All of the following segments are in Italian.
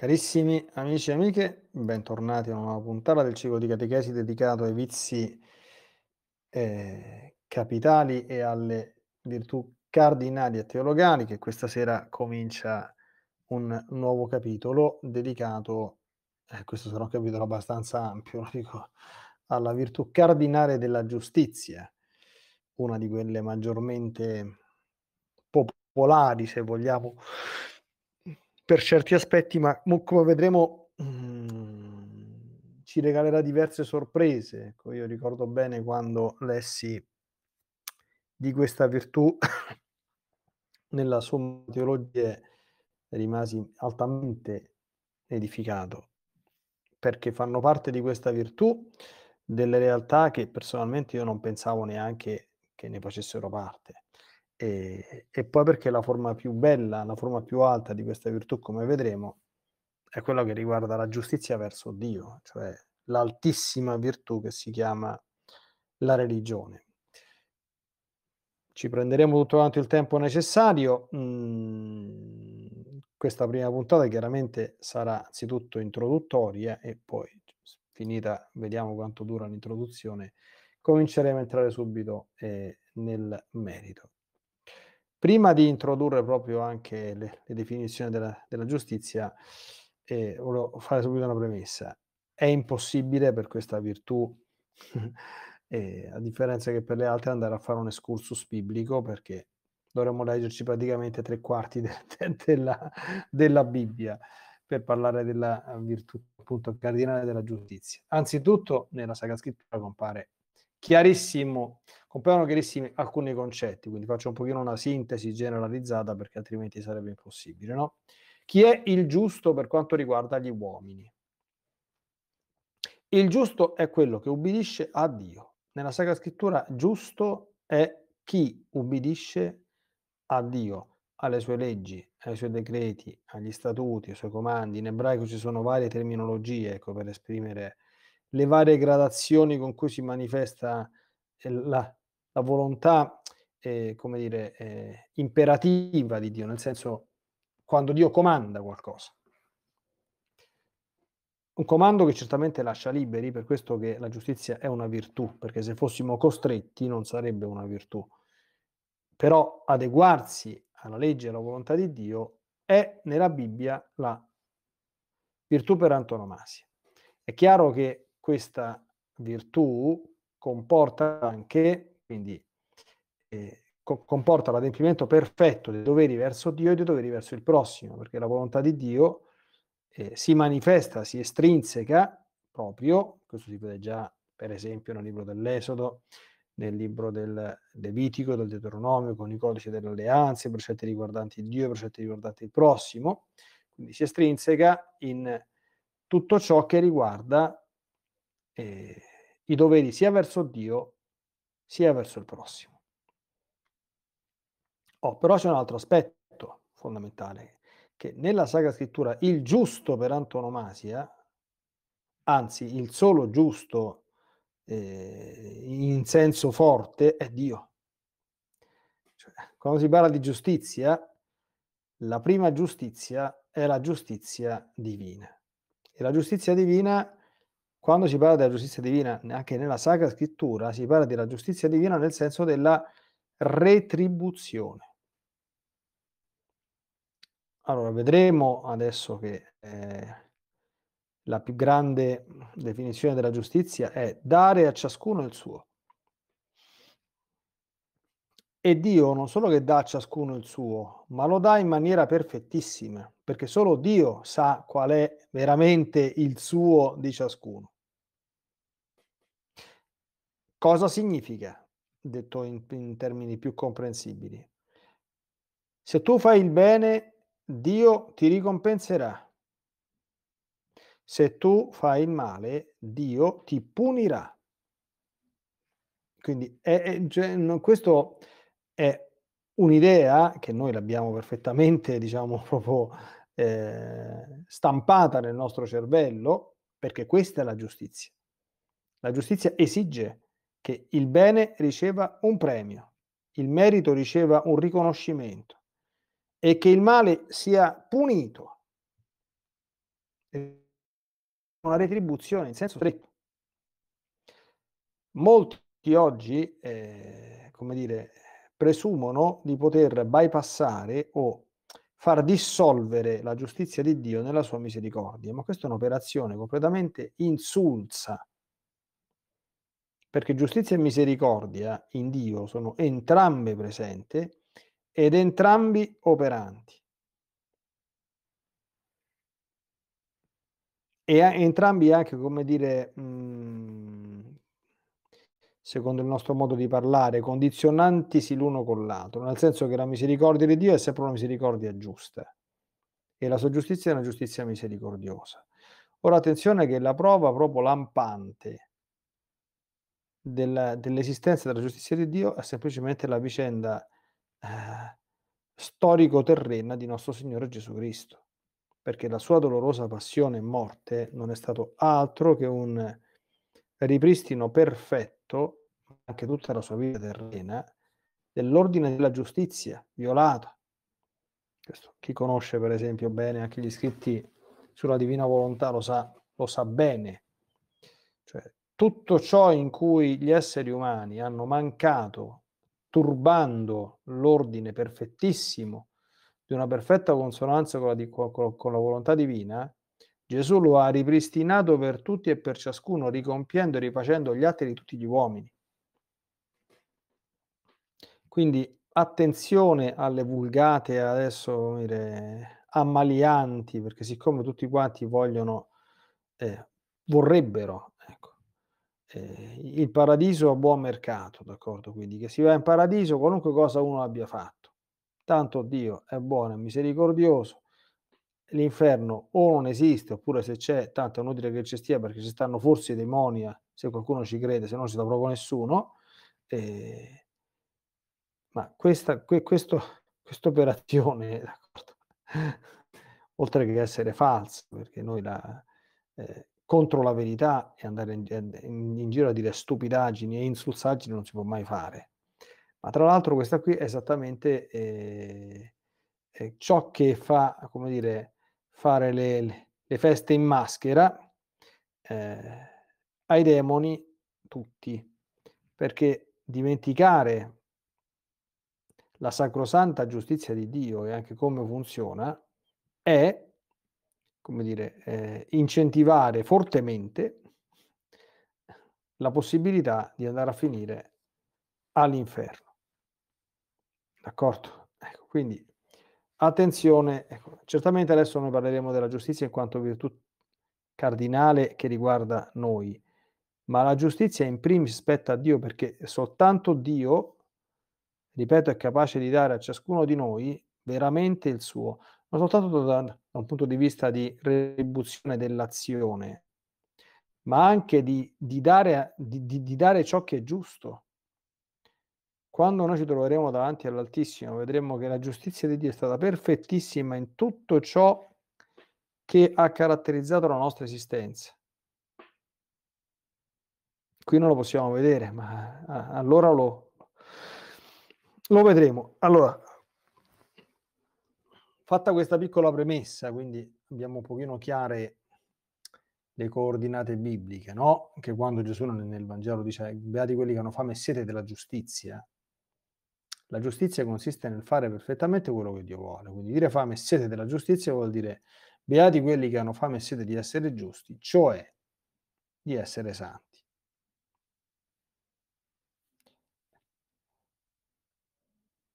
Carissimi amici e amiche, bentornati a una nuova puntata del ciclo di catechesi dedicato ai vizi eh, capitali e alle virtù cardinali e teologali, che questa sera comincia un nuovo capitolo dedicato, eh, questo sarà un capitolo abbastanza ampio, lo dico, alla virtù cardinale della giustizia, una di quelle maggiormente popolari, se vogliamo per certi aspetti, ma come vedremo mh, mm, ci regalerà diverse sorprese. Ecco, io ricordo bene quando lessi di questa virtù nella somma teologia rimasi altamente edificato perché fanno parte di questa virtù delle realtà che personalmente io non pensavo neanche che ne facessero parte. E, e poi perché la forma più bella, la forma più alta di questa virtù, come vedremo, è quella che riguarda la giustizia verso Dio, cioè l'altissima virtù che si chiama la religione. Ci prenderemo tutto quanto il tempo necessario. Mm, questa prima puntata chiaramente sarà anzitutto introduttoria e poi finita, vediamo quanto dura l'introduzione, cominceremo a entrare subito eh, nel merito. Prima di introdurre proprio anche le, le definizioni della, della giustizia, eh, volevo fare subito una premessa. È impossibile per questa virtù, eh, a differenza che per le altre, andare a fare un escursus biblico perché dovremmo leggerci praticamente tre quarti de, de, della, della Bibbia per parlare della eh, virtù appunto cardinale della giustizia. Anzitutto nella Sacra Scrittura compare chiarissimo, compaiono chiarissimi alcuni concetti, quindi faccio un pochino una sintesi generalizzata perché altrimenti sarebbe impossibile, no? Chi è il giusto per quanto riguarda gli uomini? Il giusto è quello che ubbidisce a Dio. Nella Sacra Scrittura giusto è chi ubbidisce a Dio, alle sue leggi, ai suoi decreti, agli statuti, ai suoi comandi. In ebraico ci sono varie terminologie ecco, per esprimere le varie gradazioni con cui si manifesta eh, la, la volontà, eh, come dire, eh, imperativa di Dio, nel senso quando Dio comanda qualcosa. Un comando che certamente lascia liberi, per questo che la giustizia è una virtù, perché se fossimo costretti non sarebbe una virtù. Però adeguarsi alla legge e alla volontà di Dio è nella Bibbia la virtù per antonomasia. È chiaro che questa virtù comporta anche, quindi eh, co- comporta l'adempimento perfetto dei doveri verso Dio e dei doveri verso il prossimo, perché la volontà di Dio eh, si manifesta, si estrinseca proprio, questo si vede già per esempio nel libro dell'Esodo, nel libro del Levitico, del Deuteronomio, con i codici delle alleanze, i precetti riguardanti Dio, i precetti riguardanti il prossimo, quindi si estrinseca in tutto ciò che riguarda eh, i doveri sia verso Dio sia verso il prossimo. Oh, però c'è un altro aspetto fondamentale, che nella Sacra Scrittura il giusto per antonomasia, anzi il solo giusto eh, in senso forte, è Dio. Cioè, quando si parla di giustizia, la prima giustizia è la giustizia divina. E la giustizia divina è quando si parla della giustizia divina, anche nella Sacra Scrittura, si parla della giustizia divina nel senso della retribuzione. Allora, vedremo adesso che eh, la più grande definizione della giustizia è dare a ciascuno il suo. E Dio non solo che dà a ciascuno il suo, ma lo dà in maniera perfettissima, perché solo Dio sa qual è veramente il suo di ciascuno. Cosa significa? Detto in, in termini più comprensibili. Se tu fai il bene, Dio ti ricompenserà. Se tu fai il male, Dio ti punirà. Quindi è, è, cioè, no, questo è un'idea che noi l'abbiamo perfettamente, diciamo, proprio eh, stampata nel nostro cervello, perché questa è la giustizia. La giustizia esige che il bene riceva un premio, il merito riceva un riconoscimento e che il male sia punito. Una retribuzione in senso stretto. Molti oggi, eh, come dire, presumono di poter bypassare o far dissolvere la giustizia di Dio nella sua misericordia, ma questa è un'operazione completamente insulsa perché giustizia e misericordia in Dio sono entrambe presenti ed entrambi operanti. E entrambi anche, come dire, mm, secondo il nostro modo di parlare, condizionantisi l'uno con l'altro, nel senso che la misericordia di Dio è sempre una misericordia giusta e la sua giustizia è una giustizia misericordiosa. Ora attenzione che la prova proprio lampante della, dell'esistenza della giustizia di Dio è semplicemente la vicenda eh, storico-terrena di nostro Signore Gesù Cristo, perché la sua dolorosa passione e morte non è stato altro che un ripristino perfetto, anche tutta la sua vita terrena, dell'ordine della giustizia violata. Questo, chi conosce per esempio bene anche gli scritti sulla divina volontà lo sa, lo sa bene. Cioè, tutto ciò in cui gli esseri umani hanno mancato, turbando l'ordine perfettissimo di una perfetta consonanza con la, di, con, con la, volontà divina, Gesù lo ha ripristinato per tutti e per ciascuno, ricompiendo e rifacendo gli atti di tutti gli uomini. Quindi attenzione alle vulgate adesso dire, ammalianti, perché siccome tutti quanti vogliono, eh, vorrebbero eh, il paradiso a buon mercato, d'accordo? Quindi che si va in paradiso qualunque cosa uno abbia fatto. Tanto Dio è buono e misericordioso, l'inferno o non esiste, oppure se c'è, tanto è inutile che ci stia perché ci stanno forse i demoni, eh, se qualcuno ci crede, se non ci sta proprio nessuno. Eh, ma questa, que, questa operazione, oltre che essere falsa, perché noi la, eh, contro la verità e andare in, in, in, giro a dire stupidaggini e insulsaggini non si può mai fare. Ma tra l'altro questa qui è esattamente eh, eh, ciò che fa, come dire, fare le, le feste in maschera eh, ai demoni tutti, perché dimenticare la sacrosanta giustizia di Dio e anche come funziona è come dire, eh, incentivare fortemente la possibilità di andare a finire all'inferno. D'accordo? Ecco, quindi attenzione, ecco, certamente adesso noi parleremo della giustizia in quanto virtù cardinale che riguarda noi, ma la giustizia in primis spetta a Dio perché soltanto Dio, ripeto, è capace di dare a ciascuno di noi veramente il suo ma soltanto da, da un punto di vista di retribuzione dell'azione, ma anche di, di, dare, di, di, dare, ciò che è giusto. Quando noi ci troveremo davanti all'Altissimo, vedremo che la giustizia di Dio è stata perfettissima in tutto ciò che ha caratterizzato la nostra esistenza. Qui non lo possiamo vedere, ma ah, allora lo, lo vedremo. Allora, Fatta questa piccola premessa, quindi abbiamo un pochino chiare le coordinate bibliche, no? Che quando Gesù nel Vangelo dice beati quelli che hanno fame e sete della giustizia, la giustizia consiste nel fare perfettamente quello che Dio vuole. Quindi dire fame e sete della giustizia vuol dire beati quelli che hanno fame e sete di essere giusti, cioè di essere santi.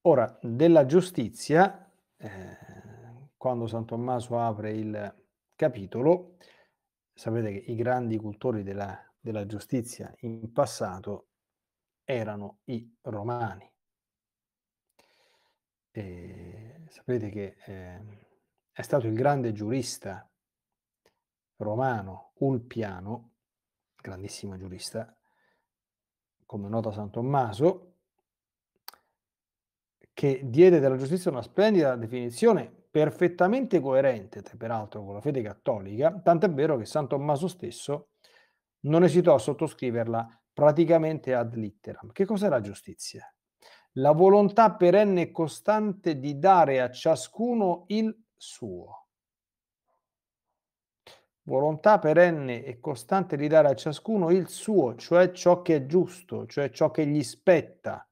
Ora, della giustizia eh, quando San Tommaso apre il capitolo, sapete che i grandi cultori della, della giustizia in passato erano i romani. E sapete che eh, è stato il grande giurista romano Ulpiano, grandissimo giurista, come nota San Tommaso, che diede della giustizia una splendida definizione perfettamente coerente, peraltro, con la fede cattolica, tant'è vero che San Tommaso stesso non esitò a sottoscriverla praticamente ad litteram. Che cos'è la giustizia? La volontà perenne e costante di dare a ciascuno il suo volontà perenne e costante di dare a ciascuno il suo, cioè ciò che è giusto, cioè ciò che gli spetta.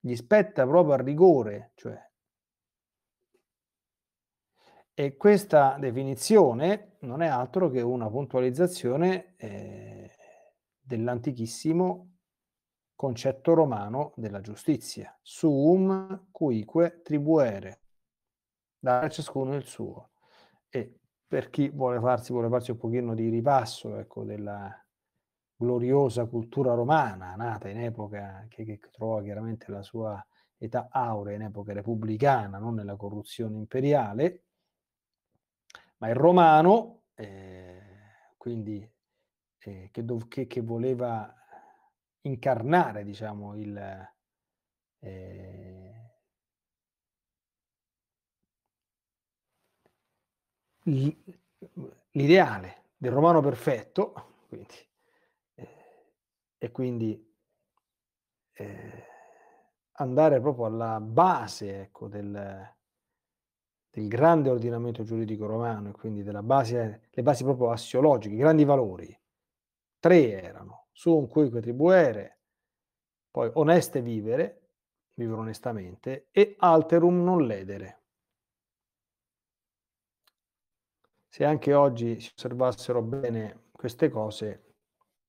Gli spetta proprio a rigore, cioè e questa definizione non è altro che una puntualizzazione eh, dell'antichissimo concetto romano della giustizia, suum cuique tribuere, da ciascuno il suo. E per chi vuole farsi, vuole farsi un pochino di ripasso ecco, della gloriosa cultura romana, nata in epoca che, che trova chiaramente la sua età aurea, in epoca repubblicana, non nella corruzione imperiale, ma il romano, eh, quindi eh, che, dov- che, che, voleva incarnare, diciamo, il, eh, l'ideale del romano perfetto, quindi, eh, e quindi eh, andare proprio alla base ecco, del, del grande ordinamento giuridico romano e quindi delle basi proprio assiologiche, i grandi valori. Tre erano, un cuique tribuere, poi oneste vivere, vivere onestamente, e alterum non ledere. Se anche oggi si osservassero bene queste cose,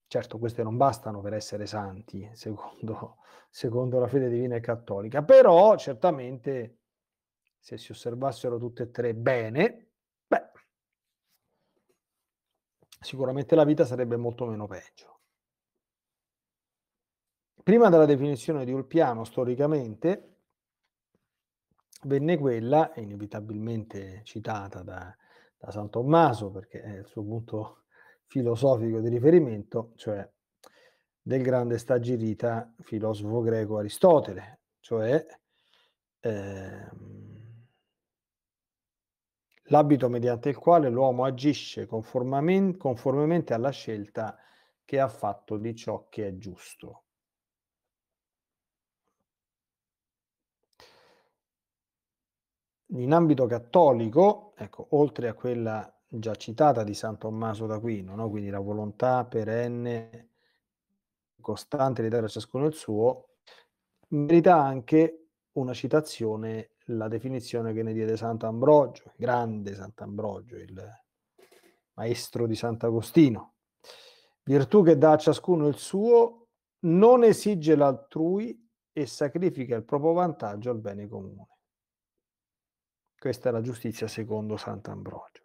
certo queste non bastano per essere santi, secondo, secondo la fede divina e cattolica, però certamente se si osservassero tutte e tre bene, beh, sicuramente la vita sarebbe molto meno peggio. Prima della definizione di Ulpiano, storicamente, venne quella, inevitabilmente citata da, da San Tommaso, perché è il suo punto filosofico di riferimento, cioè del grande stagirita filosofo greco Aristotele, cioè ehm, l'abito mediante il quale l'uomo agisce conformemente alla scelta che ha fatto di ciò che è giusto. In ambito cattolico, ecco, oltre a quella già citata di San Tommaso d'Aquino, no? quindi la volontà perenne, costante di dare a ciascuno il suo, merita anche una citazione la definizione che ne diede Sant'Ambrogio, grande Sant'Ambrogio, il maestro di Sant'Agostino. Virtù che dà a ciascuno il suo, non esige l'altrui e sacrifica il proprio vantaggio al bene comune. Questa è la giustizia secondo Sant'Ambrogio.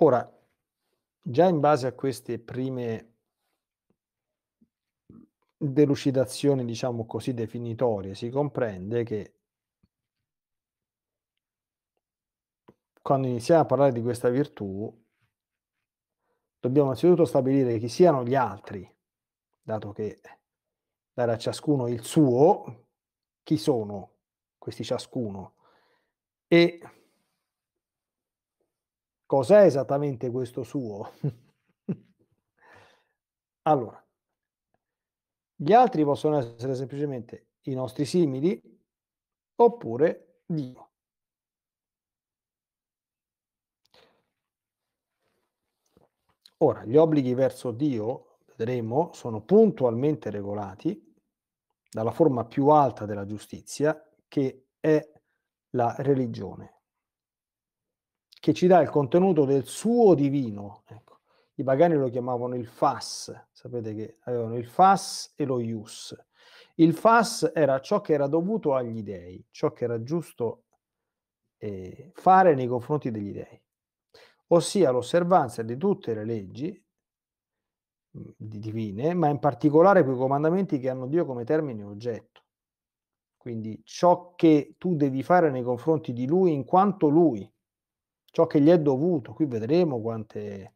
Ora, già in base a queste prime delucidazioni, diciamo così, definitorie, si comprende che quando iniziamo a parlare di questa virtù, dobbiamo innanzitutto stabilire chi siano gli altri, dato che dare a ciascuno il suo, chi sono questi ciascuno e cos'è esattamente questo suo. allora, gli altri possono essere semplicemente i nostri simili oppure Dio. Ora, gli obblighi verso Dio, vedremo, sono puntualmente regolati dalla forma più alta della giustizia, che è la religione, che ci dà il contenuto del suo divino, i pagani lo chiamavano il FAS, sapete che avevano il FAS e lo IUS. Il FAS era ciò che era dovuto agli dei, ciò che era giusto eh, fare nei confronti degli dei, ossia l'osservanza di tutte le leggi mm, divine, ma in particolare quei comandamenti che hanno Dio come termine oggetto. Quindi ciò che tu devi fare nei confronti di Lui in quanto Lui, ciò che gli è dovuto. Qui vedremo quante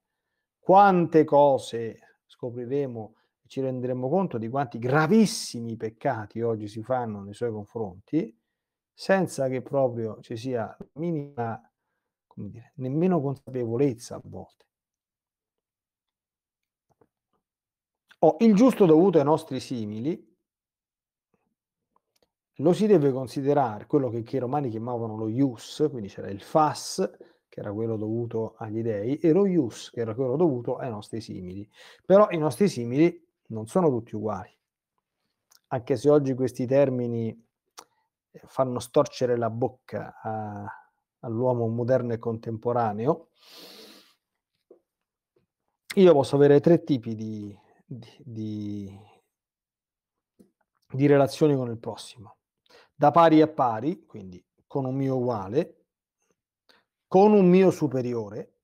quante cose scopriremo e ci renderemo conto di quanti gravissimi peccati oggi si fanno nei suoi confronti, senza che proprio ci sia minima, come dire, nemmeno consapevolezza a volte. Oh, il giusto dovuto ai nostri simili lo si deve considerare quello che, che i romani chiamavano lo ius, quindi c'era il fas, che era quello dovuto agli dei, e lo ius, che era quello dovuto ai nostri simili. Però i nostri simili non sono tutti uguali. Anche se oggi questi termini eh, fanno storcere la bocca a, all'uomo moderno e contemporaneo, io posso avere tre tipi di, di, di, di relazioni con il prossimo. Da pari a pari, quindi con un mio uguale, con un mio superiore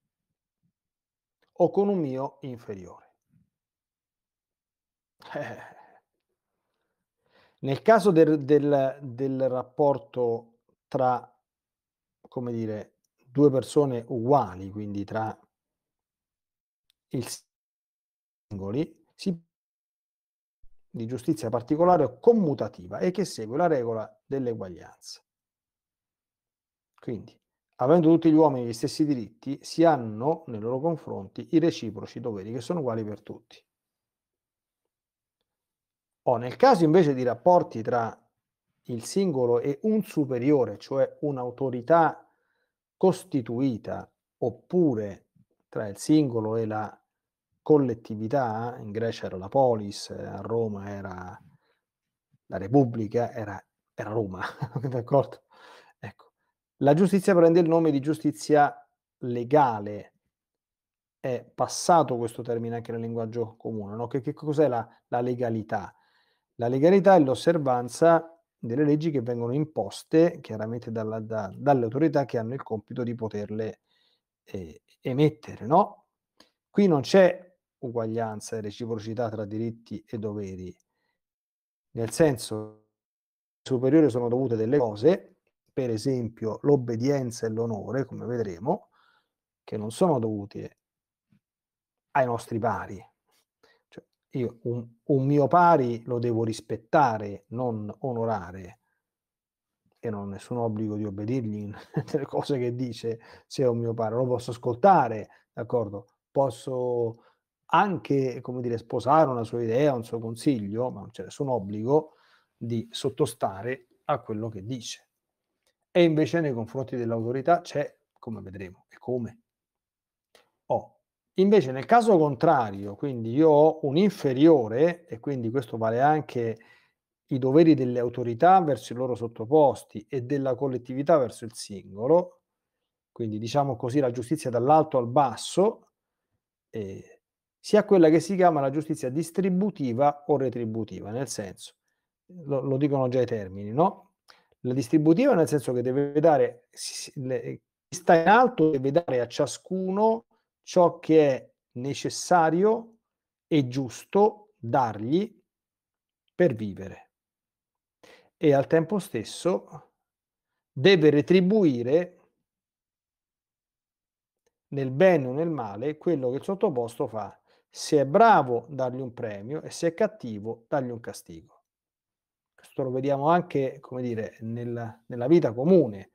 o con un mio inferiore. Eh. Nel caso del, del, del rapporto tra, come dire, due persone uguali, quindi tra il singoli, si di giustizia particolare o commutativa e che segue la regola dell'eguaglianza. Quindi avendo tutti gli uomini gli stessi diritti, si hanno nei loro confronti i reciproci doveri che sono uguali per tutti. O nel caso invece di rapporti tra il singolo e un superiore, cioè un'autorità costituita, oppure tra il singolo e la collettività, in Grecia era la polis, a Roma era la Repubblica, era, era Roma, d'accordo? La giustizia prende il nome di giustizia legale. È passato questo termine anche nel linguaggio comune. No? Che, che cos'è la, la legalità? La legalità è l'osservanza delle leggi che vengono imposte chiaramente dalla, da, dalle autorità che hanno il compito di poterle eh, emettere. No? Qui non c'è uguaglianza e reciprocità tra diritti e doveri, nel senso superiore sono dovute delle cose per esempio l'obbedienza e l'onore, come vedremo, che non sono dovuti ai nostri pari. Cioè, io un, un mio pari lo devo rispettare, non onorare e non ho nessun obbligo di obbedirgli delle cose che dice se è un mio padre, lo posso ascoltare, d'accordo? Posso anche, come dire, sposare una sua idea, un suo consiglio, ma non c'è nessun obbligo di sottostare a quello che dice. E invece nei confronti dell'autorità c'è, come vedremo, e come. Oh. Invece nel caso contrario, quindi io ho un inferiore, e quindi questo vale anche i doveri delle autorità verso i loro sottoposti e della collettività verso il singolo, quindi diciamo così la giustizia dall'alto al basso, eh, sia quella che si chiama la giustizia distributiva o retributiva, nel senso, lo, lo dicono già i termini, no? La distributiva nel senso che deve dare, chi sta in alto deve dare a ciascuno ciò che è necessario e giusto dargli per vivere. E al tempo stesso deve retribuire nel bene o nel male quello che il sottoposto fa. Se è bravo, dargli un premio e se è cattivo, dargli un castigo questo lo vediamo anche, come dire, nel, nella vita comune.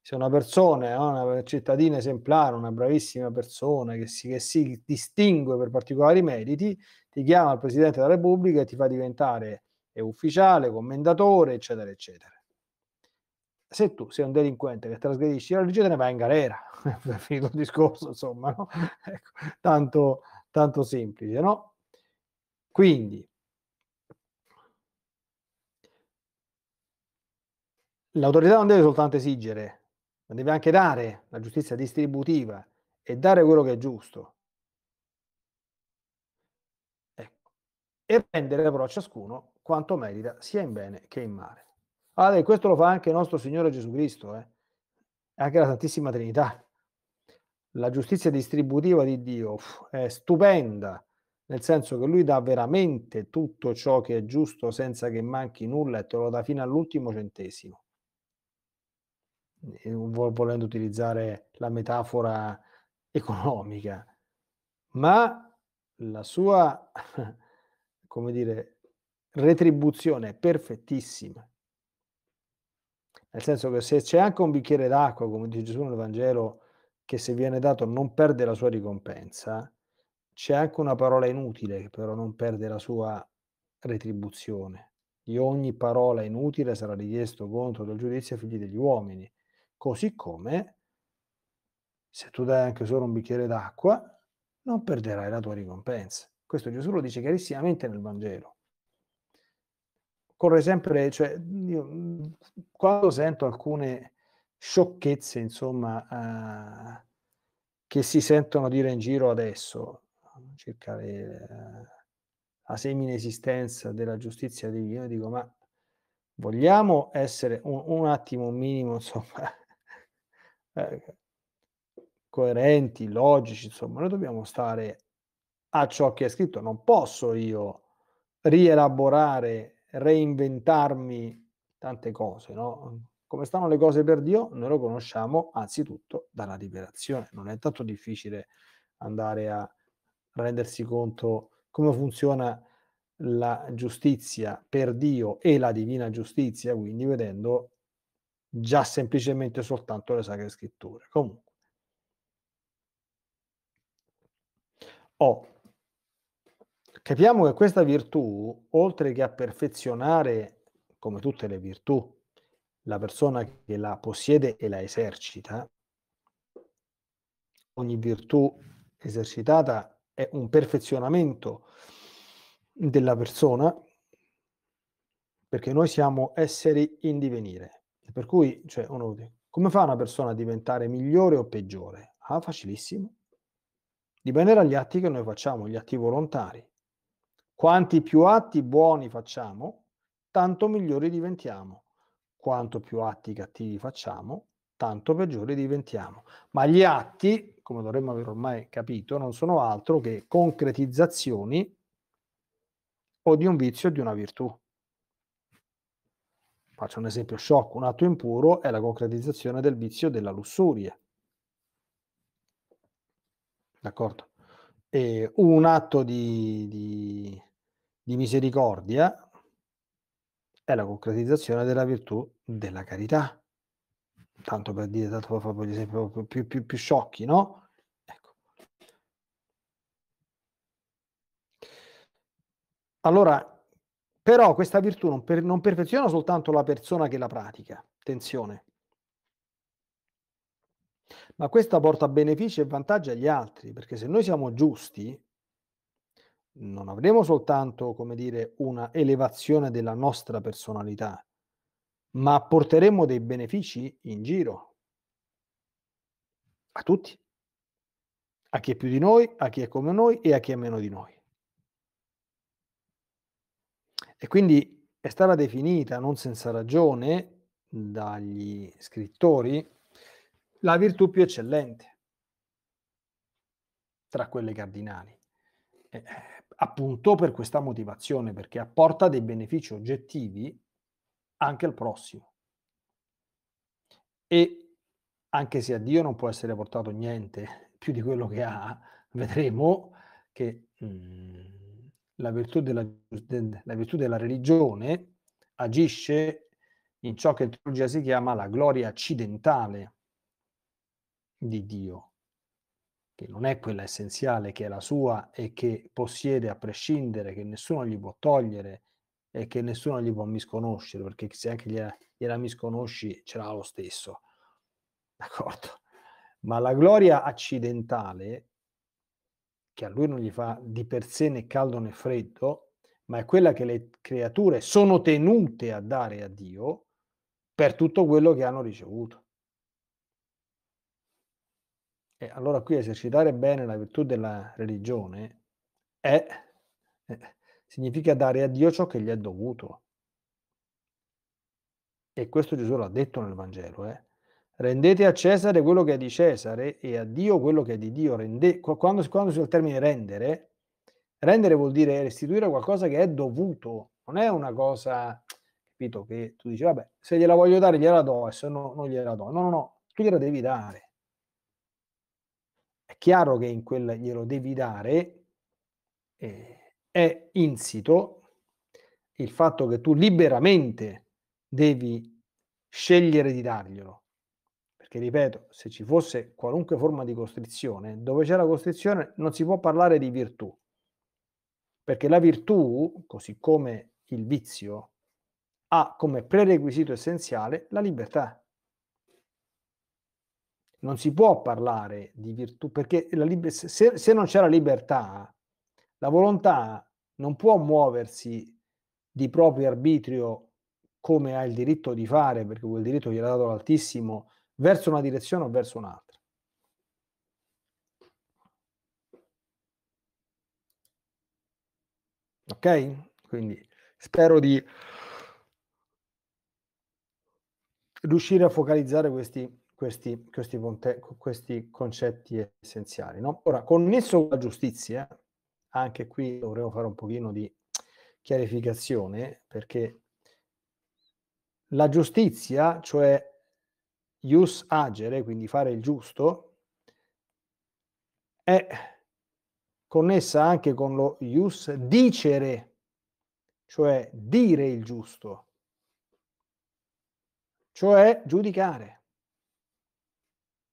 Se una persona, è una cittadina esemplare, una bravissima persona che si, che si distingue per particolari meriti, ti chiama il Presidente della Repubblica e ti fa diventare eh, ufficiale, commendatore, eccetera, eccetera. Se tu sei un delinquente che trasgredisci la legge, te ne vai in galera. È finito il discorso, insomma, no? ecco, tanto, tanto semplice, no? Quindi, l'autorità non deve soltanto esigere, ma deve anche dare la giustizia distributiva e dare quello che è giusto. Ecco. E rendere però a ciascuno quanto merita sia in bene che in male. Allora, questo lo fa anche il nostro Signore Gesù Cristo, eh? anche la Santissima Trinità. La giustizia distributiva di Dio è stupenda, nel senso che lui dà veramente tutto ciò che è giusto senza che manchi nulla e te lo dà fino all'ultimo centesimo volendo utilizzare la metafora economica, ma la sua, come dire, retribuzione è perfettissima. Nel senso che se c'è anche un bicchiere d'acqua, come dice Gesù nel Vangelo, che se viene dato non perde la sua ricompensa, c'è anche una parola inutile che però non perde la sua retribuzione. Di ogni parola inutile sarà richiesto contro del giudizio ai figli degli uomini. Così come se tu dai anche solo un bicchiere d'acqua, non perderai la tua ricompensa. Questo Gesù lo dice chiarissimamente nel Vangelo. Corre sempre, cioè, io, quando sento alcune sciocchezze, insomma, eh, che si sentono dire in giro adesso, circa le, eh, la seminesistenza della giustizia divina, dico, ma vogliamo essere un, un attimo, un minimo, insomma, eh, coerenti, logici, insomma, noi dobbiamo stare a ciò che è scritto. Non posso io rielaborare, reinventarmi tante cose, no? Come stanno le cose per Dio? Noi lo conosciamo anzitutto dalla liberazione. Non è tanto difficile andare a rendersi conto come funziona la giustizia per Dio e la divina giustizia, quindi vedendo già semplicemente soltanto le sacre scritture. Comunque. Oh, capiamo che questa virtù, oltre che a perfezionare, come tutte le virtù, la persona che la possiede e la esercita, ogni virtù esercitata è un perfezionamento della persona, perché noi siamo esseri in divenire. Per cui, cioè, uno, come fa una persona a diventare migliore o peggiore? Ah, facilissimo. Dipende dagli atti che noi facciamo, gli atti volontari. Quanti più atti buoni facciamo, tanto migliori diventiamo. Quanto più atti cattivi facciamo, tanto peggiori diventiamo. Ma gli atti, come dovremmo aver ormai capito, non sono altro che concretizzazioni o di un vizio o di una virtù faccio un esempio sciocco, un atto impuro è la concretizzazione del vizio della lussuria. D'accordo? E un atto di, di, di misericordia è la concretizzazione della virtù della carità. Tanto per dire, tanto per fare gli esempi più, più, più, più sciocchi, no? Ecco. Allora, però questa virtù non, per, non perfeziona soltanto la persona che la pratica, attenzione, ma questa porta benefici e vantaggi agli altri, perché se noi siamo giusti, non avremo soltanto, come dire, una elevazione della nostra personalità, ma porteremo dei benefici in giro a tutti, a chi è più di noi, a chi è come noi e a chi è meno di noi. E quindi è stata definita, non senza ragione, dagli scrittori, la virtù più eccellente tra quelle cardinali. Eh, appunto per questa motivazione, perché apporta dei benefici oggettivi anche al prossimo. E anche se a Dio non può essere portato niente più di quello che ha, vedremo che mh, mhmm, la virtù della, la virtù della religione agisce in ciò che in teologia si chiama la gloria accidentale di Dio, che non è quella essenziale che è la sua e che possiede a prescindere, che nessuno gli può togliere e che nessuno gli può misconoscere, perché se anche gliela, gliela misconosci ce l'ha lo stesso. D'accordo? Ma la gloria accidentale che a lui non gli fa di per sé né caldo né freddo, ma è quella che le creature sono tenute a dare a Dio per tutto quello che hanno ricevuto. E allora qui esercitare bene la virtù della religione è, eh, significa dare a Dio ciò che gli è dovuto. E questo Gesù l'ha detto nel Vangelo, eh? Rendete a Cesare quello che è di Cesare e a Dio quello che è di Dio. Rende, quando, quando si usa il termine rendere, rendere vuol dire restituire qualcosa che è dovuto, non è una cosa, capito, che tu dici, vabbè, se gliela voglio dare gliela do e se no non gliela do. No, no, no, tu gliela devi dare. È chiaro che in quel glielo devi dare eh, è insito il fatto che tu liberamente devi scegliere di darglielo perché ripeto, se ci fosse qualunque forma di costrizione, dove c'è la costrizione non si può parlare di virtù, perché la virtù, così come il vizio, ha come prerequisito essenziale la libertà. Non si può parlare di virtù, perché liber- se, se non c'è la libertà, la volontà non può muoversi di proprio arbitrio come ha il diritto di fare, perché quel diritto gli ha dato l'Altissimo verso una direzione o verso un'altra. Ok? Quindi spero di riuscire a focalizzare questi, questi, questi, questi concetti essenziali. No? Ora, connesso alla giustizia, anche qui dovremo fare un pochino di chiarificazione, perché la giustizia, cioè ius agere, quindi fare il giusto, è connessa anche con lo ius dicere, cioè dire il giusto, cioè giudicare,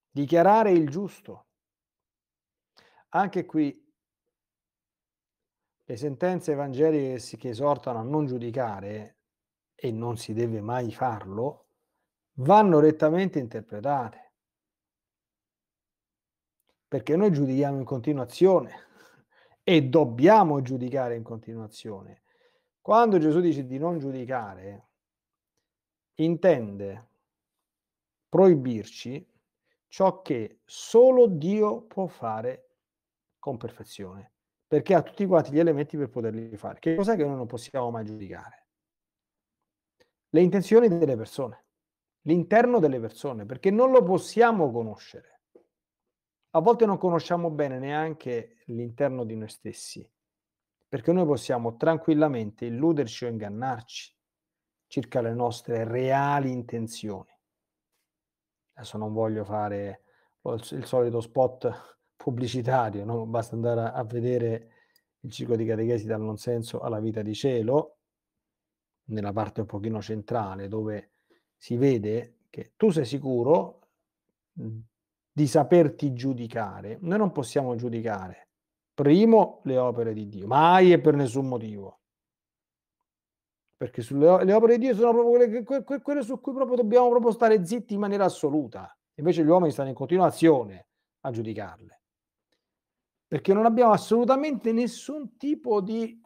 dichiarare il giusto. Anche qui le sentenze evangeliche che esortano a non giudicare, e non si deve mai farlo, vanno rettamente interpretate, perché noi giudichiamo in continuazione e dobbiamo giudicare in continuazione. Quando Gesù dice di non giudicare, intende proibirci ciò che solo Dio può fare con perfezione, perché ha tutti quanti gli elementi per poterli fare. Che cos'è che noi non possiamo mai giudicare? Le intenzioni delle persone l'interno delle persone, perché non lo possiamo conoscere. A volte non conosciamo bene neanche l'interno di noi stessi, perché noi possiamo tranquillamente illuderci o ingannarci circa le nostre reali intenzioni. Adesso non voglio fare il solito spot pubblicitario, no? basta andare a vedere il ciclo di catechesi dal non senso alla vita di cielo, nella parte un pochino centrale dove si vede che tu sei sicuro mhmm, di saperti giudicare. Noi non possiamo giudicare, primo, le opere di Dio, mai e per nessun motivo. Perché sulle, le opere di Dio sono proprio quelle, que, quelle su cui proprio dobbiamo proprio stare zitti in maniera assoluta. Invece gli uomini stanno in continuazione a giudicarle. Perché non abbiamo assolutamente nessun tipo di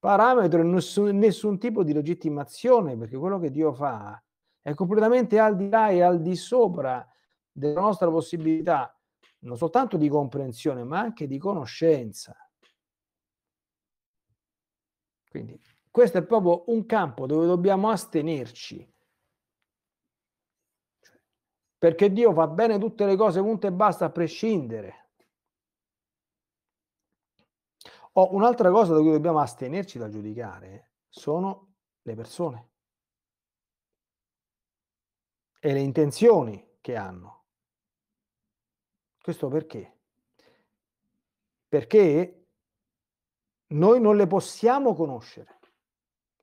parametro, nessun, nessun tipo di legittimazione, perché quello che Dio fa è completamente al di là e al di sopra della nostra possibilità non soltanto di comprensione ma anche di conoscenza. Quindi questo è proprio un campo dove dobbiamo astenerci. Cioè, perché Dio fa bene tutte le cose punto e basta a prescindere. Oh, un'altra cosa da cui dobbiamo astenerci da giudicare sono le persone e le intenzioni che hanno. Questo perché? Perché noi non le possiamo conoscere.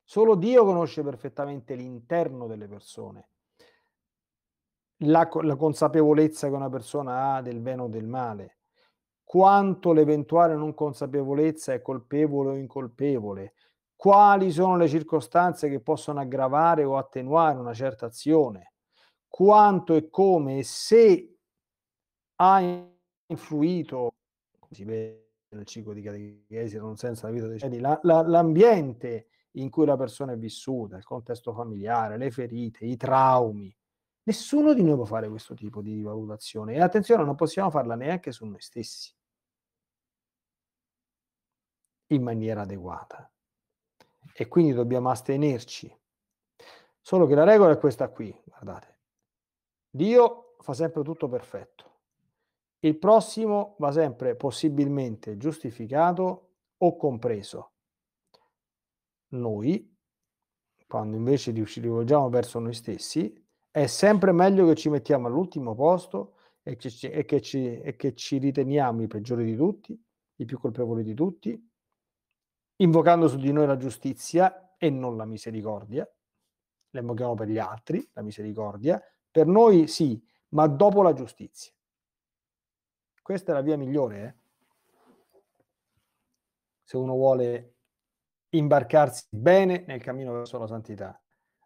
Solo Dio conosce perfettamente l'interno delle persone, la, la consapevolezza che una persona ha del bene o del male, quanto l'eventuale non consapevolezza è colpevole o incolpevole, quali sono le circostanze che possono aggravare o attenuare una certa azione quanto e come e se ha influito, si vede nel ciclo di catechesi, non senza la vita dei cieli, la, la, l'ambiente in cui la persona è vissuta, il contesto familiare, le ferite, i traumi. Nessuno di noi può fare questo tipo di valutazione e attenzione, non possiamo farla neanche su noi stessi in maniera adeguata e quindi dobbiamo astenerci. Solo che la regola è questa qui, guardate. Dio fa sempre tutto perfetto. Il prossimo va sempre possibilmente giustificato o compreso. Noi, quando invece ci rivolgiamo verso noi stessi, è sempre meglio che ci mettiamo all'ultimo posto e che, ci, e, che ci, e che ci riteniamo i peggiori di tutti, i più colpevoli di tutti, invocando su di noi la giustizia e non la misericordia. La invochiamo per gli altri, la misericordia, per noi sì, ma dopo la giustizia. Questa è la via migliore, eh? se uno vuole imbarcarsi bene nel cammino verso la santità.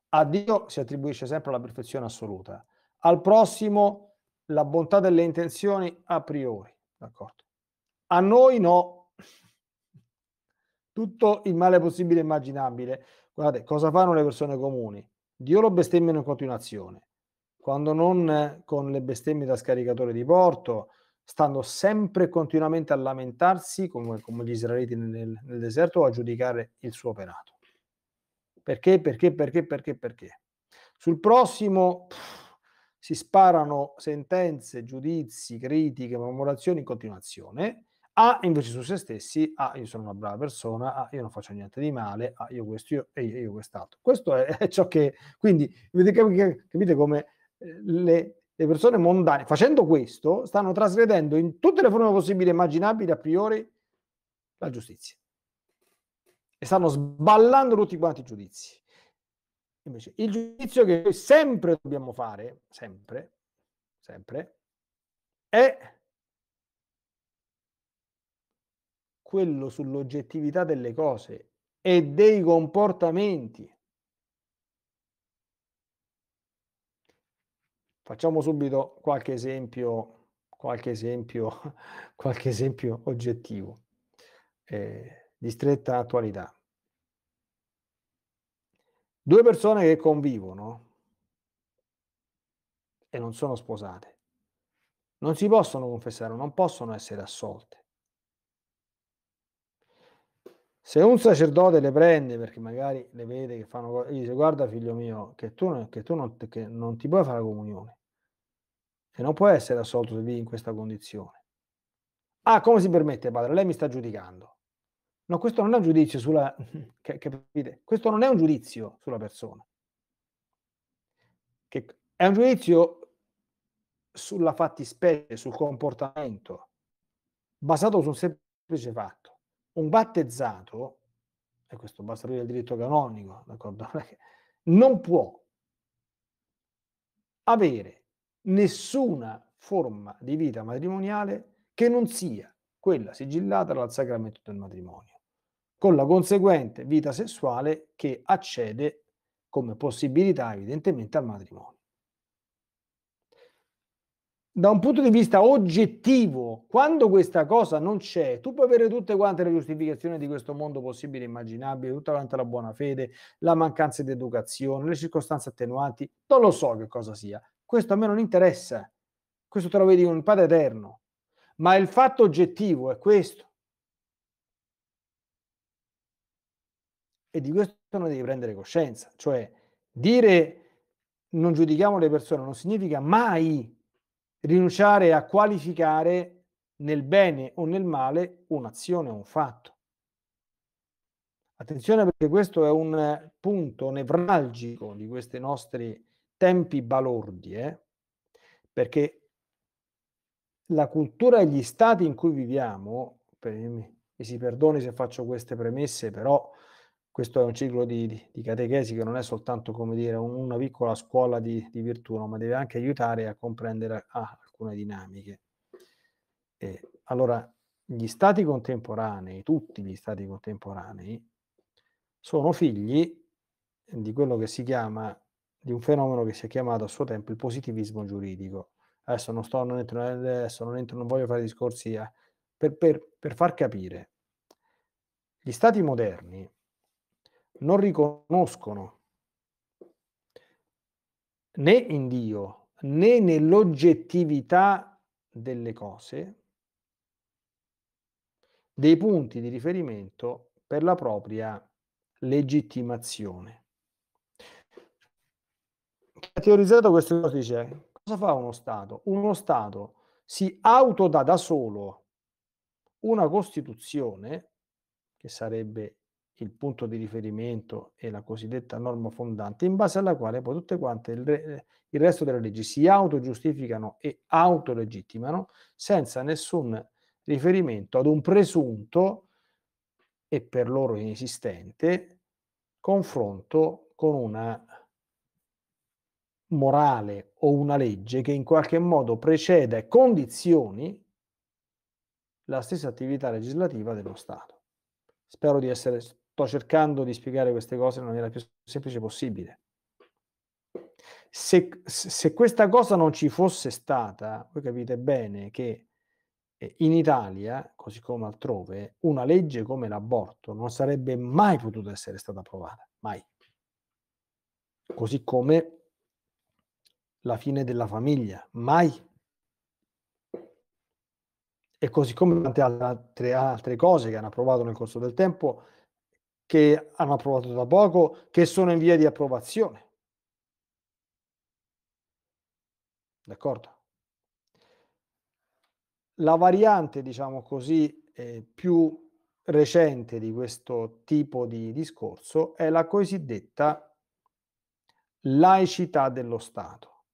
A Dio si attribuisce sempre la perfezione assoluta, al prossimo la bontà delle intenzioni a priori, d'accordo? A noi no. Tutto il male possibile e immaginabile. Guardate, cosa fanno le persone comuni? Dio lo bestemmiano in continuazione quando non con le bestemmie da scaricatore di porto, stando sempre e continuamente a lamentarsi come, come gli israeliti nel, nel deserto o a giudicare il suo operato. Perché? Perché? Perché? Perché? Perché? Sul prossimo pff, si sparano sentenze, giudizi, critiche, mormorazioni in continuazione. A invece su se stessi, ah io sono una brava persona, ah io non faccio niente di male, ah io questo io, e io, io quest'altro. Questo è, è, ciò che, quindi capite come le, le persone mondane, facendo questo, stanno trasgredendo in tutte le forme possibili e immaginabili a priori la giustizia. E stanno sballando tutti quanti i giudizi. Invece, il giudizio che noi sempre dobbiamo fare, sempre, sempre, è quello sull'oggettività delle cose e dei comportamenti. Facciamo subito qualche esempio, qualche esempio, qualche esempio oggettivo eh, di stretta attualità. Due persone che convivono e non sono sposate non si possono confessare, non possono essere assolte. Se un sacerdote le prende perché magari le vede che fanno cose, dice guarda figlio mio, che tu, non, che tu non, che non ti puoi fare la comunione e non puoi essere assolto se vivi in questa condizione. Ah, come si permette padre? Lei mi sta giudicando. No, questo non è un giudizio sulla... capite? Questo non è un giudizio sulla persona. Che è un giudizio sulla fattispecie, sul comportamento, basato su un semplice fatto un battezzato, e questo basta dire il diritto canonico, d'accordo? non può avere nessuna forma di vita matrimoniale che non sia quella sigillata dal sacramento del matrimonio, con la conseguente vita sessuale che accede come possibilità evidentemente al matrimonio da un punto di vista oggettivo, quando questa cosa non c'è, tu puoi avere tutte quante le giustificazioni di questo mondo possibile e immaginabile, tutta quanta la buona fede, la mancanza di educazione, le circostanze attenuanti, non lo so che cosa sia. Questo a me non interessa. Questo te lo vedi con il Padre Eterno. Ma il fatto oggettivo è questo. E di questo non devi prendere coscienza. Cioè, dire non giudichiamo le persone non significa mai rinunciare a qualificare nel bene o nel male un'azione o un fatto. Attenzione perché questo è un punto nevralgico di questi nostri tempi balordi, eh? perché la cultura e gli stati in cui viviamo, per, mi si perdoni se faccio queste premesse, però questo è un ciclo di, di, di, catechesi che non è soltanto come dire, una piccola scuola di, di virtù, ma deve anche aiutare a comprendere ah, alcune dinamiche. E allora, gli stati contemporanei, tutti gli stati contemporanei, sono figli di quello che si chiama, di un fenomeno che si è chiamato a suo tempo il positivismo giuridico. Adesso non sto, non entro, adesso non, entro non voglio fare discorsi a, per, per, per far capire. Gli stati moderni, non riconoscono né in Dio né nell'oggettività delle cose dei punti di riferimento per la propria legittimazione. ha teorizzato questo cose dice cosa fa uno Stato? Uno Stato si autodà da solo una Costituzione, che sarebbe il punto di riferimento e la cosiddetta norma fondante, in base alla quale poi tutte quante il, re, il resto delle leggi si autogiustificano e autolegittimano senza nessun riferimento ad un presunto e per loro inesistente confronto con una morale o una legge che in qualche modo preceda e condizioni la stessa attività legislativa dello Stato. Spero di essere Sto cercando di spiegare queste cose nella maniera più semplice possibile. Se, se questa cosa non ci fosse stata, voi capite bene che eh, in Italia, così come altrove, una legge come l'aborto non sarebbe mai potuta essere stata approvata, mai. Così come la fine della famiglia, mai. E così come tante altre, altre cose che hanno approvato nel corso del tempo, che hanno approvato da poco, che sono in via di approvazione. D'accordo? La variante, diciamo così, eh, più recente di questo tipo di discorso è la cosiddetta laicità dello Stato,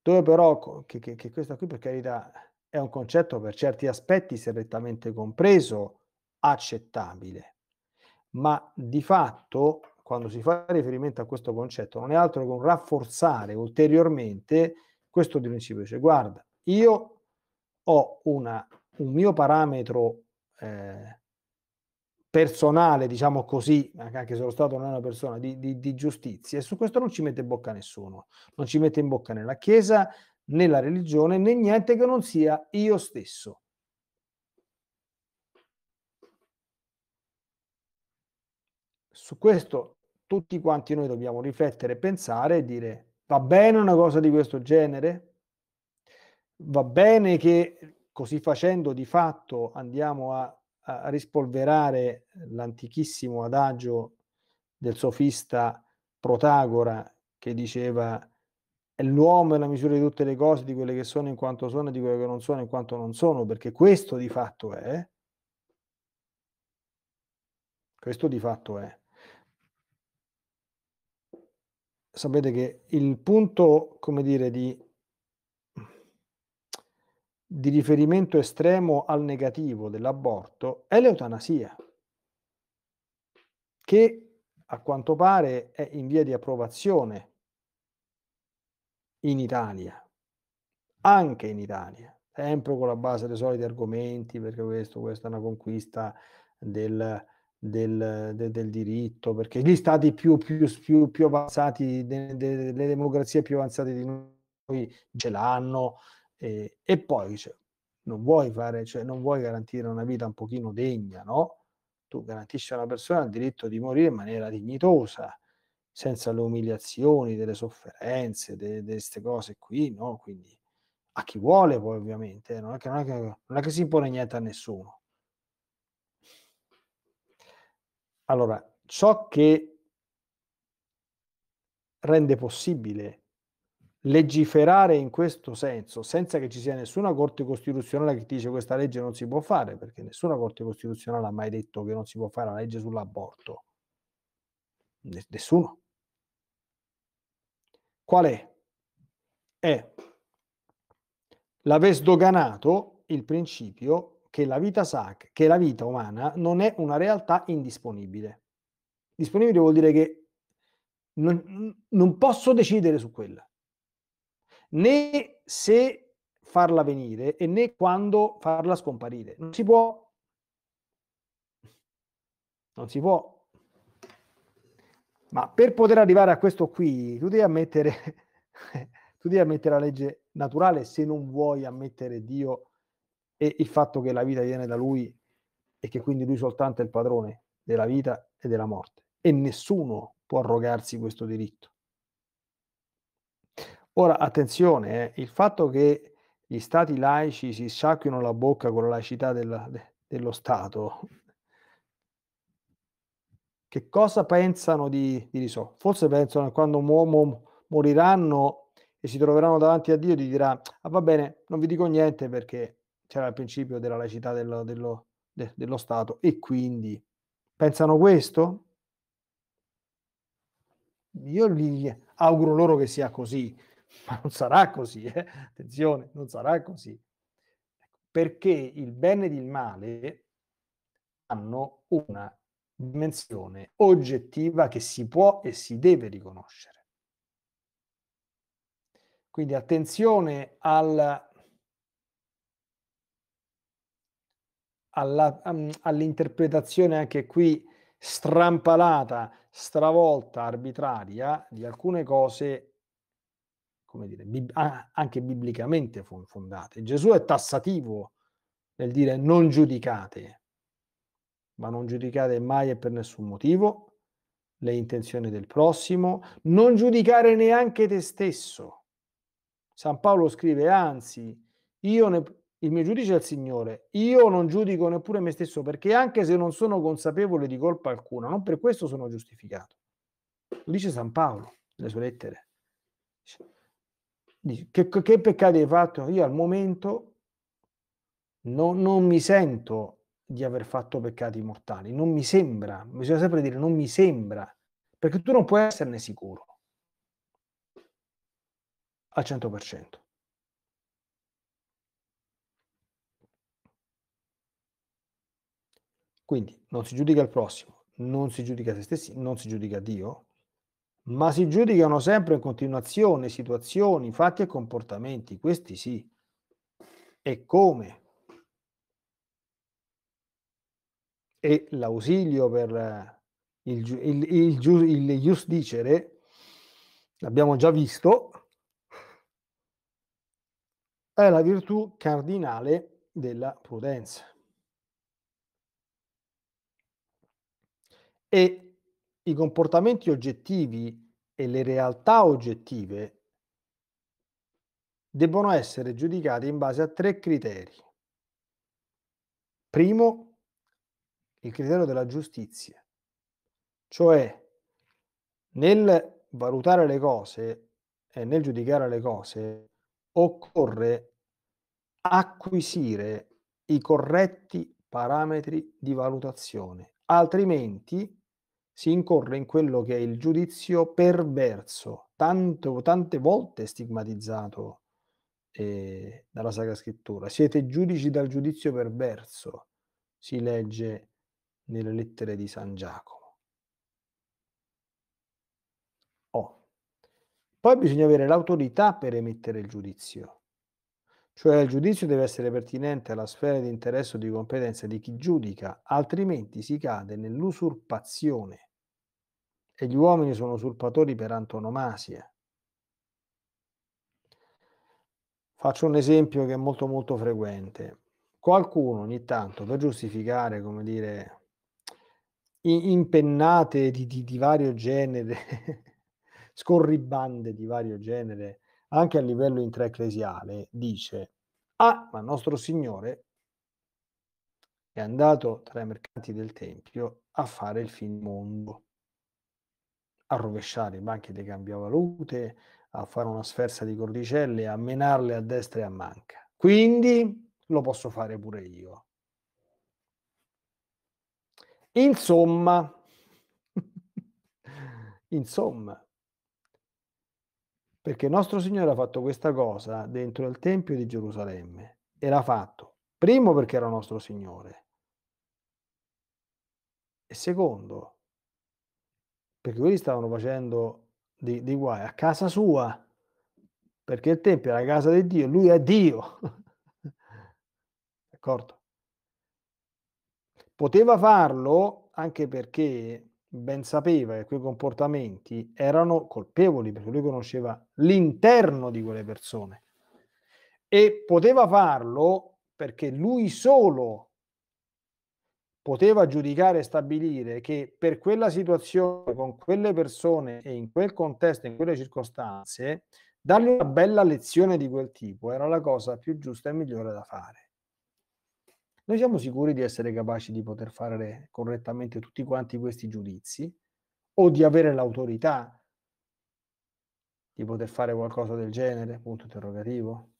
dove però, che, che, che questa qui per carità è un concetto per certi aspetti se rettamente compreso, accettabile, ma di fatto quando si fa riferimento a questo concetto non è altro che un rafforzare ulteriormente questo principio. Dice, guarda, io ho una, un mio parametro eh, personale, diciamo così, anche se lo Stato non è una persona, di, di, di giustizia, e su questo non ci mette in bocca nessuno, non ci mette in bocca né la Chiesa, né la religione, né niente che non sia io stesso. Su questo tutti quanti noi dobbiamo riflettere, pensare e dire va bene una cosa di questo genere? Va bene che così facendo di fatto andiamo a, a rispolverare l'antichissimo adagio del sofista Protagora che diceva è l'uomo è la misura di tutte le cose, di quelle che sono in quanto sono e di quelle che non sono in quanto non sono, perché questo di fatto è. Questo di fatto è. sapete che il punto, come dire, di, di riferimento estremo al negativo dell'aborto è l'eutanasia, che a quanto pare è in via di approvazione in Italia, anche in Italia, sempre con la base dei soliti argomenti, perché questo, questa è una conquista del, del, de, del, diritto, perché gli stati più, più, più, più avanzati, de, de, le democrazie più avanzate di noi ce l'hanno, eh, e poi cioè, non, vuoi fare, cioè, non vuoi garantire una vita un pochino degna, no? Tu garantisci a una persona il diritto di morire in maniera dignitosa, senza le umiliazioni, delle sofferenze, di queste cose qui, no? Quindi a chi vuole poi ovviamente, eh, non è che, non è che, non è che si impone niente a nessuno Allora, ciò che rende possibile legiferare in questo senso senza che ci sia nessuna Corte Costituzionale che dice questa legge non si può fare, perché nessuna Corte Costituzionale ha mai detto che non si può fare la legge sull'aborto. Nessuno. Qual è? È l'aver sdoganato il principio che la vita sacra, che la vita umana non è una realtà indisponibile. Disponibile vuol dire che non, non posso decidere su quella, né se farla venire e né quando farla scomparire. Non si può. Non si può. Ma per poter arrivare a questo qui, tu devi ammettere, tu devi ammettere la legge naturale se non vuoi ammettere Dio e il fatto che la vita viene da lui e che quindi lui soltanto è il padrone della vita e della morte e nessuno può arrogarsi questo diritto. Ora, attenzione, eh, il fatto che gli stati laici si sciacquino la bocca con la laicità della, de, dello Stato, che cosa pensano di, di Risò? Forse pensano che quando un uomo moriranno e si troveranno davanti a Dio, ti dirà, ah, va bene, non vi dico niente perché c'era il principio della laicità dello, dello, de, dello Stato e quindi pensano questo? Io gli auguro loro che sia così, ma non sarà così, eh? attenzione, non sarà così. Ecco, perché il bene ed il male hanno una dimensione oggettiva che si può e si deve riconoscere. Quindi attenzione al alla, um, all'interpretazione anche qui strampalata, stravolta, arbitraria di alcune cose, come dire, bib- ah, anche biblicamente fondate. Gesù è tassativo nel dire non giudicate, ma non giudicate mai e per nessun motivo le intenzioni del prossimo, non giudicare neanche te stesso. San Paolo scrive, anzi, io ne il mio giudice è il Signore. Io non giudico neppure me stesso perché anche se non sono consapevole di colpa alcuna, non per questo sono giustificato. Lo dice San Paolo nelle sue lettere. Dice, che, che peccati hai fatto? Io al momento no, non mi sento di aver fatto peccati mortali, non mi sembra, bisogna sempre dire non mi sembra, perché tu non puoi esserne sicuro al 100%. Quindi non si giudica il prossimo, non si giudica se stessi, non si giudica Dio, ma si giudicano sempre in continuazione situazioni, fatti e comportamenti, questi sì. E come? E l'ausilio per il, il, il, il, il ius dicere, l'abbiamo già visto, è la virtù cardinale della prudenza. e i comportamenti oggettivi e le realtà oggettive debbono essere giudicati in base a tre criteri. Primo, il criterio della giustizia, cioè nel valutare le cose e nel giudicare le cose occorre acquisire i corretti parametri di valutazione altrimenti si incorre in quello che è il giudizio perverso, tanto, tante volte stigmatizzato eh, dalla Sacra Scrittura. Siete giudici dal giudizio perverso, si legge nelle lettere di San Giacomo. Oh. Poi bisogna avere l'autorità per emettere il giudizio. Cioè il giudizio deve essere pertinente alla sfera di interesse o di competenza di chi giudica, altrimenti si cade nell'usurpazione. E gli uomini sono usurpatori per antonomasia. Faccio un esempio che è molto molto frequente. Qualcuno ogni tanto per giustificare, come dire, impennate di, di, di vario genere, scorribande di vario genere, anche a livello intraecclesiale, dice, ah, ma nostro Signore è andato tra i mercanti del Tempio a fare il fin mondo, a rovesciare i banchi dei cambiavalute, a fare una sferza di cordicelle, a menarle a destra e a manca. Quindi lo posso fare pure io. Insomma, insomma, perché nostro Signore ha fatto questa cosa dentro il Tempio di Gerusalemme e l'ha fatto, primo perché era nostro Signore e secondo perché quelli stavano facendo di, di guai a casa sua, perché il Tempio è la casa di Dio, lui è Dio. D'accordo? Poteva farlo anche perché ben sapeva che quei comportamenti erano colpevoli perché lui conosceva l'interno di quelle persone e poteva farlo perché lui solo poteva giudicare e stabilire che per quella situazione, con quelle persone e in quel contesto, in quelle circostanze, dargli una bella lezione di quel tipo era la cosa più giusta e migliore da fare. Noi siamo sicuri di essere capaci di poter fare correttamente tutti quanti questi giudizi o di avere l'autorità di poter fare qualcosa del genere? Punto interrogativo.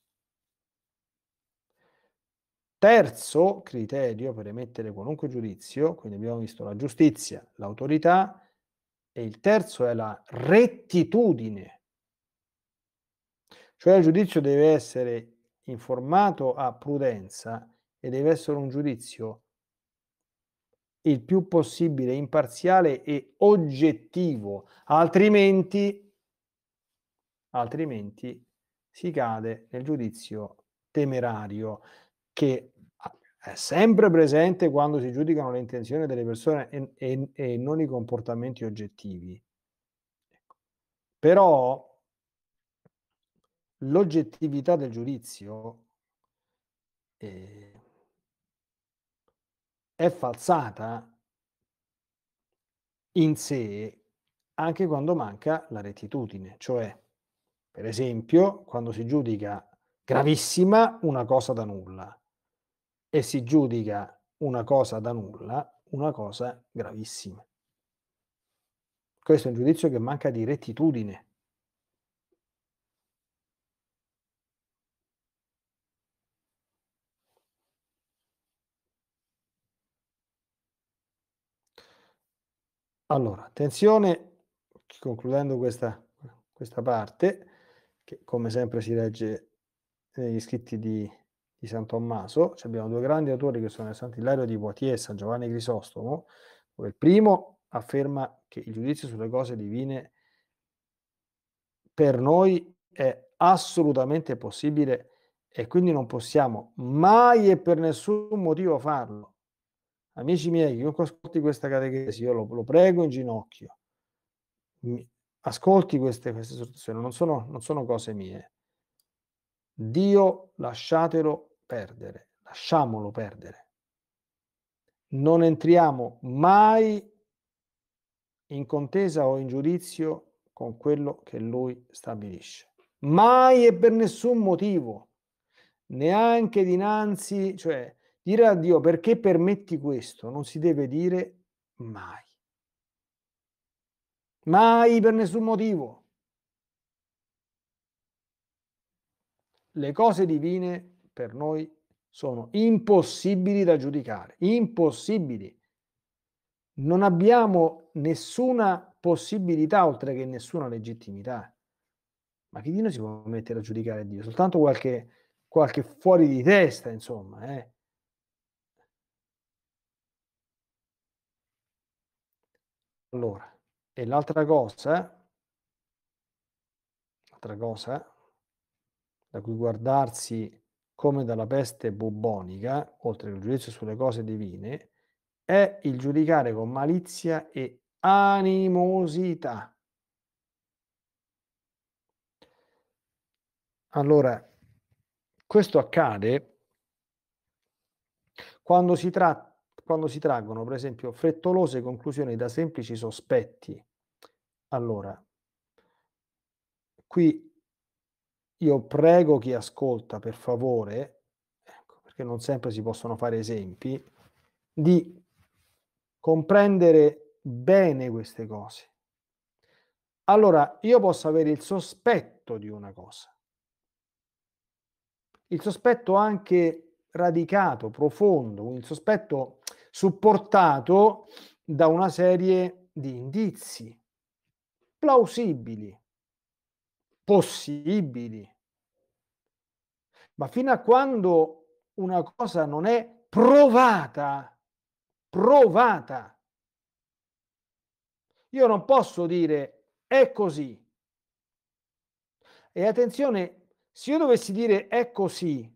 Terzo criterio per emettere qualunque giudizio, quindi abbiamo visto la giustizia, l'autorità e il terzo è la rettitudine. Cioè il giudizio deve essere informato a prudenza e deve essere un giudizio il più possibile imparziale e oggettivo, altrimenti, altrimenti si cade nel giudizio temerario che è sempre presente quando si giudicano le intenzioni delle persone e, e, e non i comportamenti oggettivi. Ecco. Però l'oggettività del giudizio eh, è falsata in sé anche quando manca la rettitudine, cioè per esempio quando si giudica gravissima una cosa da nulla e si giudica una cosa da nulla una cosa gravissima. Questo è un giudizio che manca di rettitudine. Allora, attenzione, concludendo questa, questa parte, che come sempre si legge negli scritti di, di San Tommaso, cioè abbiamo due grandi autori che sono Sant'Ilario di Poitiers e San Giovanni Crisostomo, dove il primo afferma che il giudizio sulle cose divine per noi è assolutamente possibile e quindi non possiamo mai e per nessun motivo farlo, amici miei, chiunque ascolti questa catechesi, io lo, lo prego in ginocchio, ascolti queste, queste esortazioni, non sono, non sono cose mie. Dio lasciatelo perdere, lasciamolo perdere. Non entriamo mai in contesa o in giudizio con quello che lui stabilisce. Mai e per nessun motivo, neanche dinanzi, cioè Dire a Dio perché permetti questo non si deve dire mai. Mai per nessun motivo. Le cose divine per noi sono impossibili da giudicare, impossibili. Non abbiamo nessuna possibilità oltre che nessuna legittimità. Ma chi di noi si può mettere a giudicare Dio? Soltanto qualche, qualche fuori di testa, insomma. Eh? Allora, e l'altra cosa, l'altra cosa da cui guardarsi come dalla peste bubbonica, oltre che il giudizio sulle cose divine, è il giudicare con malizia e animosità. Allora, questo accade quando si tratta quando si traggono, per esempio, frettolose conclusioni da semplici sospetti. Allora, qui io prego chi ascolta, per favore, ecco, perché non sempre si possono fare esempi, di comprendere bene queste cose. Allora, io posso avere il sospetto di una cosa, il sospetto anche radicato, profondo, il sospetto supportato da una serie di indizi plausibili, possibili. Ma fino a quando una cosa non è provata, provata, io non posso dire è così. E attenzione, se io dovessi dire è così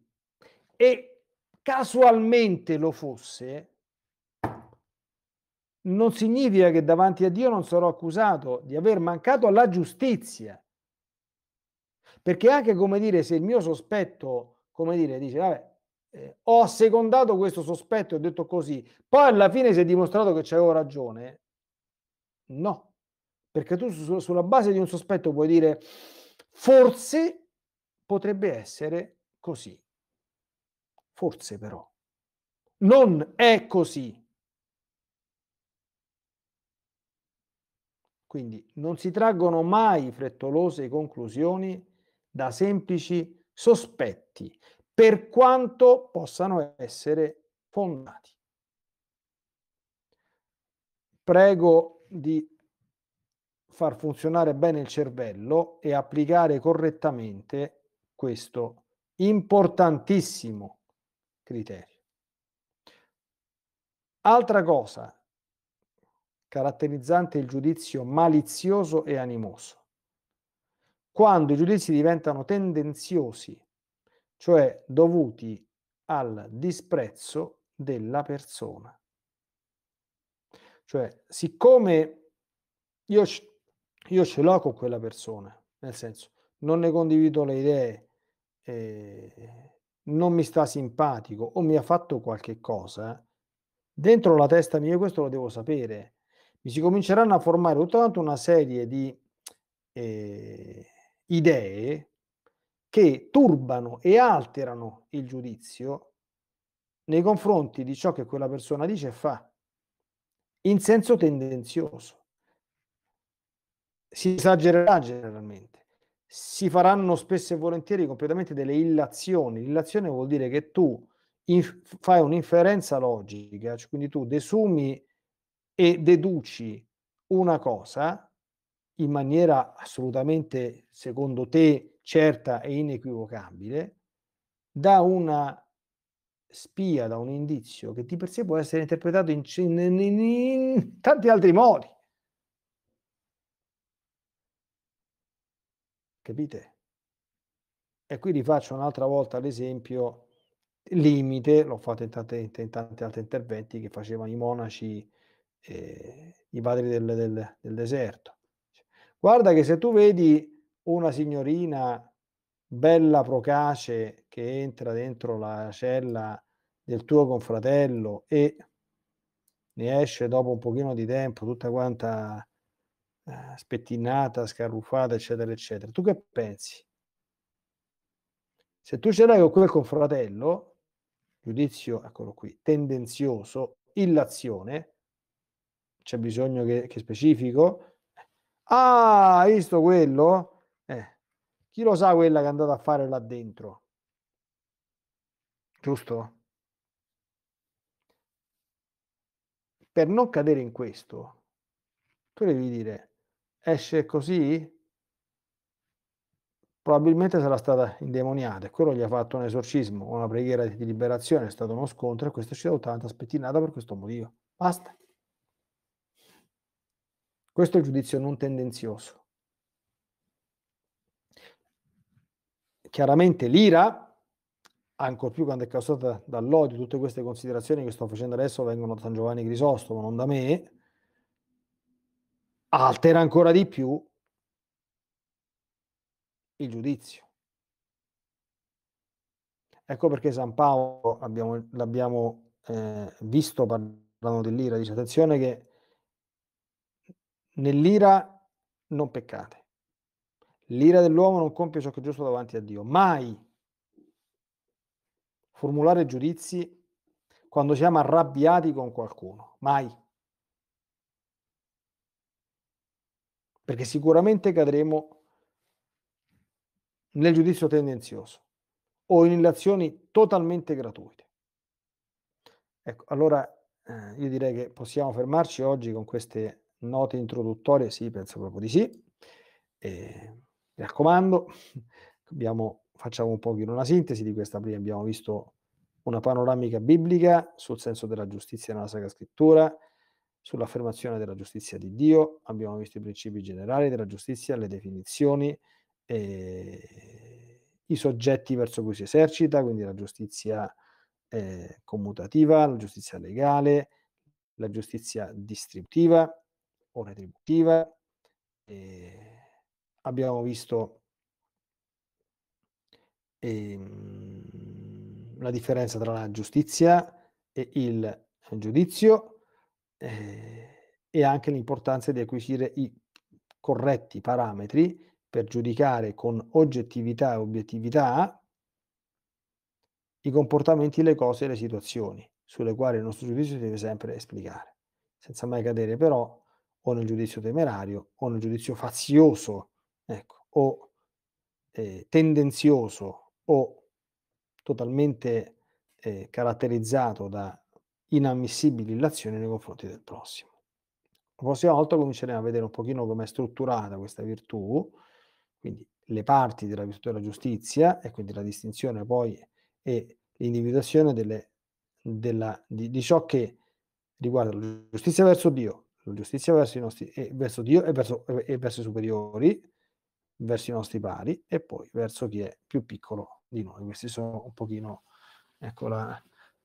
e casualmente lo fosse, non significa che davanti a Dio non sarò accusato di aver mancato alla giustizia. Perché anche, come dire, se il mio sospetto, come dire, dice, vabbè, eh, ho assecondato questo sospetto e ho detto così, poi alla fine si è dimostrato che c'avevo ragione, no. Perché tu su, sulla base di un sospetto puoi dire, forse potrebbe essere così. Forse però. Non è così. Quindi non si traggono mai frettolose conclusioni da semplici sospetti, per quanto possano essere fondati. Prego di far funzionare bene il cervello e applicare correttamente questo importantissimo criterio. Altra cosa caratterizzante il giudizio malizioso e animoso. Quando i giudizi diventano tendenziosi, cioè dovuti al disprezzo della persona. Cioè, siccome io, io ce l'ho con quella persona, nel senso, non ne condivido le idee, eh, non mi sta simpatico o mi ha fatto qualche cosa, dentro la testa mia questo lo devo sapere mi si cominceranno a formare tutta una serie di eh, idee che turbano e alterano il giudizio nei confronti di ciò che quella persona dice e fa, in senso tendenzioso. Si esagererà generalmente, si faranno spesso e volentieri completamente delle illazioni. L'illazione vuol dire che tu inf- fai un'inferenza logica, cioè quindi tu desumi e deduci una cosa in maniera assolutamente, secondo te, certa e inequivocabile, da una spia, da un indizio che di per sé può essere interpretato in, in, in, in tanti altri modi. Capite? E qui rifaccio un'altra volta l'esempio limite, l'ho fatto in, tante, in tanti altri interventi che facevano i monaci eh, i padri del, del, del deserto. Guarda che se tu vedi una signorina bella procace che entra dentro la cella del tuo confratello e ne esce dopo un pochino di tempo tutta quanta eh, spettinata, scarruffata, eccetera, eccetera. Tu che pensi? Se tu ce l'hai con quel confratello, giudizio, eccolo qui, tendenzioso, illazione, c'è bisogno che, che specifico? Ah, visto quello? Eh, chi lo sa quella che è andata a fare là dentro? Giusto? Per non cadere in questo, tu devi dire, esce così? Probabilmente sarà stata indemoniata e quello gli ha fatto un esorcismo, una preghiera di liberazione, è stato uno scontro e questo ci dà 80 spettinata per questo motivo. Basta. Questo è il giudizio non tendenzioso. Chiaramente l'ira, ancor più quando è causata dall'odio, tutte queste considerazioni che sto facendo adesso vengono da San Giovanni Crisostomo, non da me, altera ancora di più il giudizio. Ecco perché San Paolo, abbiamo, l'abbiamo eh, visto parlando dell'ira, dice attenzione che nell'ira non peccate. L'ira dell'uomo non compie ciò che è giusto davanti a Dio. Mai formulare giudizi quando siamo arrabbiati con qualcuno. Mai. Perché sicuramente cadremo nel giudizio tendenzioso o in illazioni totalmente gratuite. Ecco, allora eh, io direi che possiamo fermarci oggi con queste note introduttorie? Sì, penso proprio di sì. E, mi raccomando, abbiamo, facciamo un pochino una sintesi di questa prima. Abbiamo visto una panoramica biblica sul senso della giustizia nella Sacra Scrittura, sull'affermazione della giustizia di Dio, abbiamo visto i principi generali della giustizia, le definizioni, eh, i soggetti verso cui si esercita, quindi la giustizia eh, commutativa, la giustizia legale, la giustizia distributiva, o retributive. E ehm, abbiamo visto ehm, la differenza tra la giustizia e il giudizio eh, e anche l'importanza di acquisire i corretti parametri per giudicare con oggettività e obiettività i comportamenti, le cose e le situazioni sulle quali il nostro giudizio deve sempre esplicare, senza mai cadere però o nel giudizio temerario o nel giudizio fazioso, ecco, o eh, tendenzioso o totalmente eh, caratterizzato da inammissibili illazioni nei confronti del prossimo. La prossima volta cominceremo a vedere un pochino com'è strutturata questa virtù, quindi le parti della virtù della giustizia e quindi la distinzione poi e l'individuazione delle, della, di, di ciò che riguarda la giustizia verso Dio, giustizia verso i nostri e verso Dio e verso, e verso i superiori, verso i nostri pari e poi verso chi è più piccolo di noi. Questi sono un pochino ecco, la,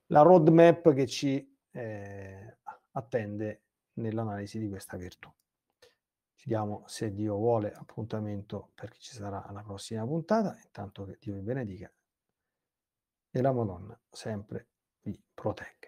la roadmap che ci eh, attende nell'analisi di questa virtù. Ci diamo, se Dio vuole, appuntamento perché ci sarà alla prossima puntata. Intanto che Dio vi benedica e la Madonna sempre vi protegga.